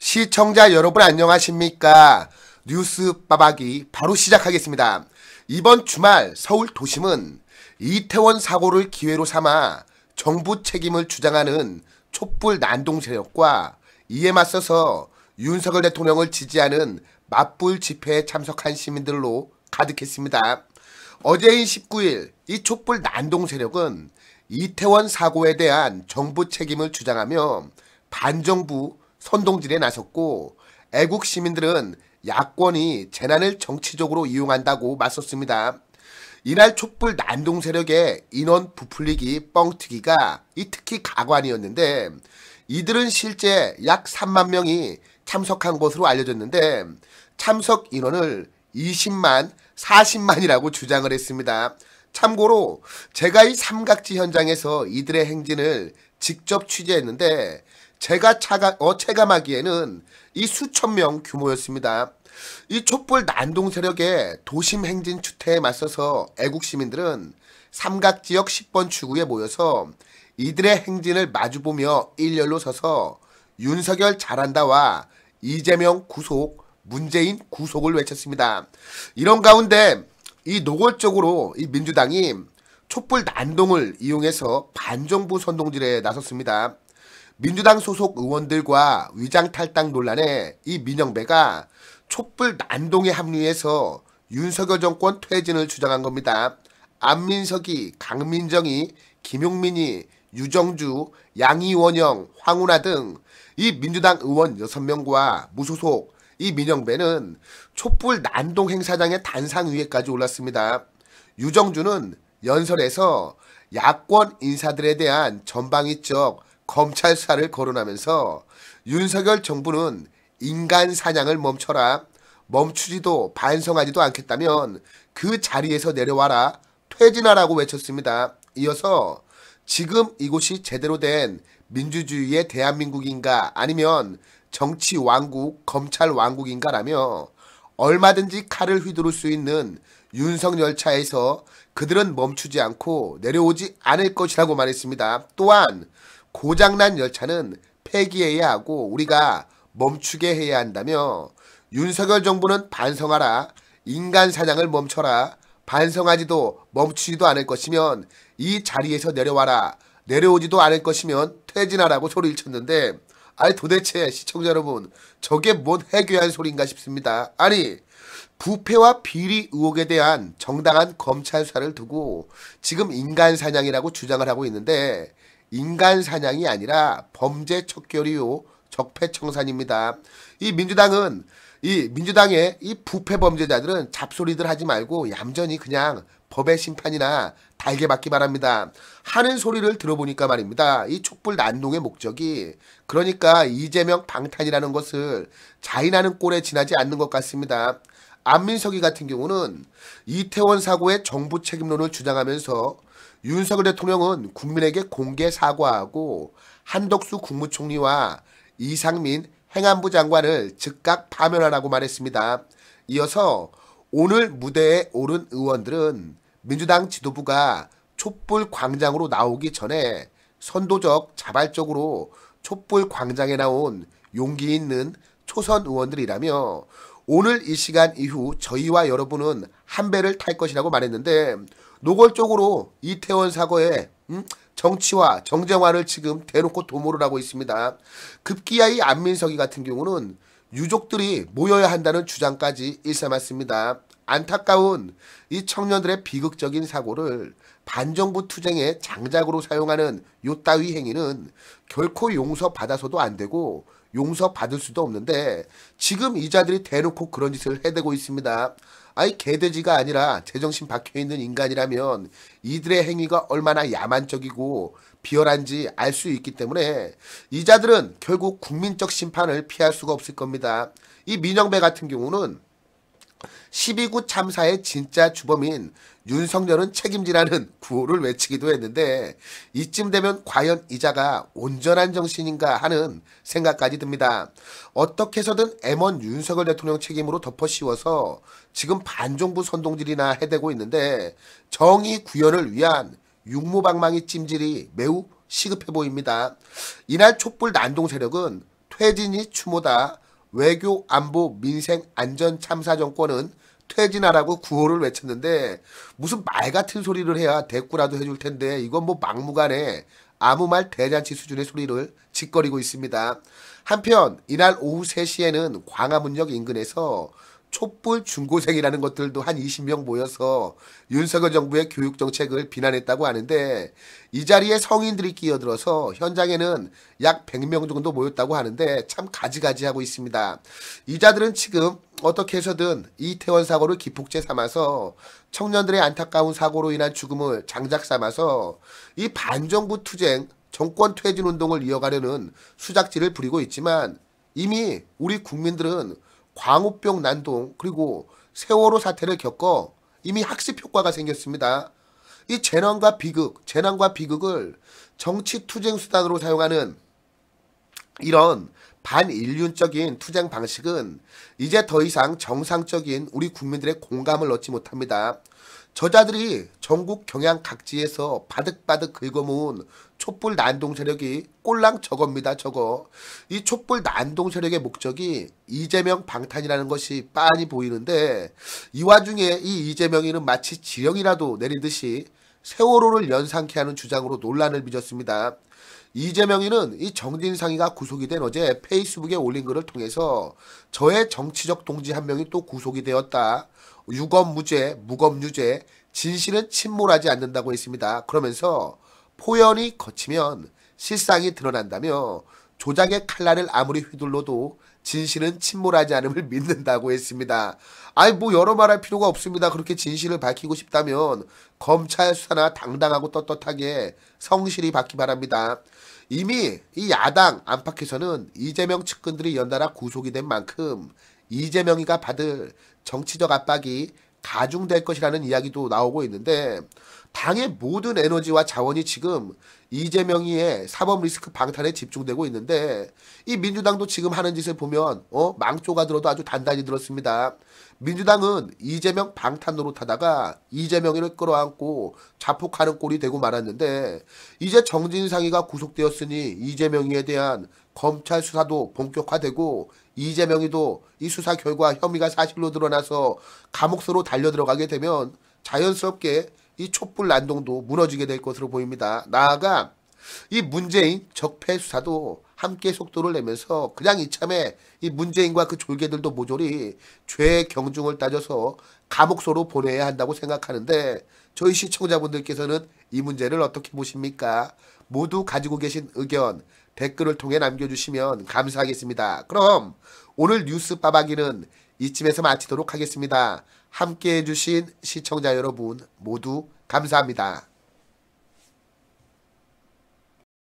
시청자 여러분 안녕하십니까? 뉴스 빠박이 바로 시작하겠습니다. 이번 주말 서울 도심은 이태원 사고를 기회로 삼아 정부 책임을 주장하는 촛불 난동 세력과 이에 맞서서 윤석열 대통령을 지지하는 맞불 집회에 참석한 시민들로 가득했습니다. 어제인 19일 이 촛불 난동 세력은 이태원 사고에 대한 정부 책임을 주장하며 반정부 선동질에 나섰고 애국 시민들은 야권이 재난을 정치적으로 이용한다고 맞섰습니다. 이날 촛불 난동 세력의 인원 부풀리기 뻥튀기가 이 특히 가관이었는데 이들은 실제 약 3만 명이 참석한 것으로 알려졌는데 참석 인원을 20만 40만이라고 주장을 했습니다. 참고로 제가 이 삼각지 현장에서 이들의 행진을 직접 취재했는데 제가 차가, 어, 체감하기에는 이 수천 명 규모였습니다. 이 촛불 난동 세력의 도심 행진 추태에 맞서서 애국 시민들은 삼각 지역 10번 출구에 모여서 이들의 행진을 마주보며 일렬로 서서 윤석열 잘한다와 이재명 구속, 문재인 구속을 외쳤습니다. 이런 가운데 이 노골적으로 이 민주당이 촛불 난동을 이용해서 반정부 선동질에 나섰습니다. 민주당 소속 의원들과 위장 탈당 논란에 이 민영배가 촛불 난동에 합류해서 윤석열 정권 퇴진을 주장한 겁니다. 안민석이, 강민정이, 김용민이, 유정주, 양이원영, 황운하 등 이 민주당 의원 6명과 무소속 이 민영배는 촛불 난동 행사장의 단상 위에까지 올랐습니다. 유정주는 연설에서 야권 인사들에 대한 전방위적 검찰사를 거론하면서 윤석열 정부는 인간 사냥을 멈춰라. 멈추지도 반성하지도 않겠다면 그 자리에서 내려와라. 퇴진하라고 외쳤습니다. 이어서 지금 이곳이 제대로 된 민주주의의 대한민국인가 아니면 정치 왕국, 검찰 왕국인가라며 얼마든지 칼을 휘두를 수 있는 윤석열차에서 그들은 멈추지 않고 내려오지 않을 것이라고 말했습니다. 또한 고장난 열차는 폐기해야 하고 우리가 멈추게 해야 한다며 윤석열 정부는 반성하라. 인간 사냥을 멈춰라. 반성하지도 멈추지도 않을 것이면 이 자리에서 내려와라. 내려오지도 않을 것이면 퇴진하라고 소리를 쳤는데 아니 도대체 시청자 여러분 저게 뭔 해괴한 소리인가 싶습니다. 아니 부패와 비리 의혹에 대한 정당한 검찰 수사를 두고 지금 인간 사냥이라고 주장을 하고 있는데 인간 사냥이 아니라 범죄 척결이요 적폐청산입니다. 이 민주당은 이 민주당의 이 부패 범죄자들은 잡소리들 하지 말고 얌전히 그냥 법의 심판이나 달게 받기 바랍니다. 하는 소리를 들어보니까 말입니다. 이 촛불 난동의 목적이 그러니까 이재명 방탄이라는 것을 자인하는 꼴에 지나지 않는 것 같습니다. 안민석이 같은 경우는 이태원 사고의 정부 책임론을 주장하면서 윤석열 대통령은 국민에게 공개 사과하고 한덕수 국무총리와 이상민 행안부 장관을 즉각 파면하라고 말했습니다. 이어서 오늘 무대에 오른 의원들은 민주당 지도부가 촛불 광장으로 나오기 전에 선도적 자발적으로 촛불 광장에 나온 용기 있는 초선 의원들이라며 오늘 이 시간 이후 저희와 여러분은 한 배를 탈 것이라고 말했는데 노골적으로 이태원 사고에 음, 정치와 정쟁화를 지금 대놓고 도모를 하고 있습니다. 급기야 이 안민석이 같은 경우는 유족들이 모여야 한다는 주장까지 일삼았습니다. 안타까운 이 청년들의 비극적인 사고를 반정부 투쟁의 장작으로 사용하는 요따위 행위는 결코 용서받아서도 안 되고 용서받을 수도 없는데 지금 이자들이 대놓고 그런 짓을 해대고 있습니다. 아이 개돼지가 아니라 제정신 박혀있는 인간이라면 이들의 행위가 얼마나 야만적이고 비열한지 알 수 있기 때문에 이자들은 결국 국민적 심판을 피할 수가 없을 겁니다. 이 민영배 같은 경우는 12구 참사의 진짜 주범인 윤석열은 책임지라는 구호를 외치기도 했는데 이쯤 되면 과연 이자가 온전한 정신인가 하는 생각까지 듭니다. 어떻게 해서든 M1 윤석열 대통령 책임으로 덮어씌워서 지금 반정부 선동질이나 해대고 있는데 정의 구현을 위한 육무방망이 찜질이 매우 시급해 보입니다. 이날 촛불 난동 세력은 퇴진이 추모다 외교, 안보, 민생, 안전 참사 정권은 퇴진하라고 구호를 외쳤는데 무슨 말 같은 소리를 해야 대꾸라도 해줄 텐데 이건 뭐 막무가내 아무 말 대잔치 수준의 소리를 짓거리고 있습니다. 한편 이날 오후 3시에는 광화문역 인근에서 촛불 중고생이라는 것들도 한 20명 모여서 윤석열 정부의 교육 정책을 비난했다고 하는데 이 자리에 성인들이 끼어들어서 현장에는 약 100명 정도 모였다고 하는데 참 가지가지하고 있습니다. 이 자들은 지금 어떻게 해서든 이태원 사고를 기폭제 삼아서 청년들의 안타까운 사고로 인한 죽음을 장작 삼아서 이 반정부 투쟁 정권 퇴진 운동을 이어가려는 수작지를 부리고 있지만 이미 우리 국민들은 광우병 난동 그리고 세월호 사태를 겪어 이미 학습 효과가 생겼습니다. 이 재난과 비극, 재난과 비극을 정치 투쟁 수단으로 사용하는 이런 반인륜적인 투쟁 방식은 이제 더 이상 정상적인 우리 국민들의 공감을 얻지 못합니다. 저자들이 전국 경향 각지에서 바득바득 긁어모은 촛불 난동 세력이 꼴랑 저겁니다 저거. 이 촛불 난동 세력의 목적이 이재명 방탄이라는 것이 빤히 보이는데 이 와중에 이 이재명이는 마치 지령이라도 내린 듯이 세월호를 연상케 하는 주장으로 논란을 빚었습니다. 이재명이는 이 정진상이가 구속이 된 어제 페이스북에 올린 글을 통해서 저의 정치적 동지 한 명이 또 구속이 되었다. 유검무죄, 무검유죄, 진실은 침몰하지 않는다고 했습니다. 그러면서 포연이 거치면 실상이 드러난다며 조작의 칼날을 아무리 휘둘러도 진실은 침몰하지 않음을 믿는다고 했습니다. 아니 뭐 여러 말할 필요가 없습니다. 그렇게 진실을 밝히고 싶다면 검찰 수사나 당당하고 떳떳하게 성실히 받기 바랍니다. 이미 이 야당 안팎에서는 이재명 측근들이 연달아 구속이 된 만큼 이재명이가 받을 정치적 압박이 가중될 것이라는 이야기도 나오고 있는데 당의 모든 에너지와 자원이 지금 이재명이의 사법 리스크 방탄에 집중되고 있는데 이 민주당도 지금 하는 짓을 보면 어 망조가 들어도 아주 단단히 들었습니다. 민주당은 이재명 방탄 으로타다가 이재명이를 끌어안고 자폭하는 꼴이 되고 말았는데 이제 정진상이가 구속되었으니 이재명이에 대한 검찰 수사도 본격화되고 이재명이도 이 수사 결과 혐의가 사실로 드러나서 감옥서로 달려 들어가게 되면 자연스럽게 이 촛불 난동도 무너지게 될 것으로 보입니다. 나아가 이 문재인 적폐 수사도 함께 속도를 내면서 그냥 이참에 이 문재인과 그 졸개들도 모조리 죄 경중을 따져서 감옥소로 보내야 한다고 생각하는데 저희 시청자분들께서는 이 문제를 어떻게 보십니까? 모두 가지고 계신 의견 댓글을 통해 남겨주시면 감사하겠습니다. 그럼 오늘 뉴스 빠박이는 이쯤에서 마치도록 하겠습니다. 함께 해주신 시청자 여러분 모두 감사합니다.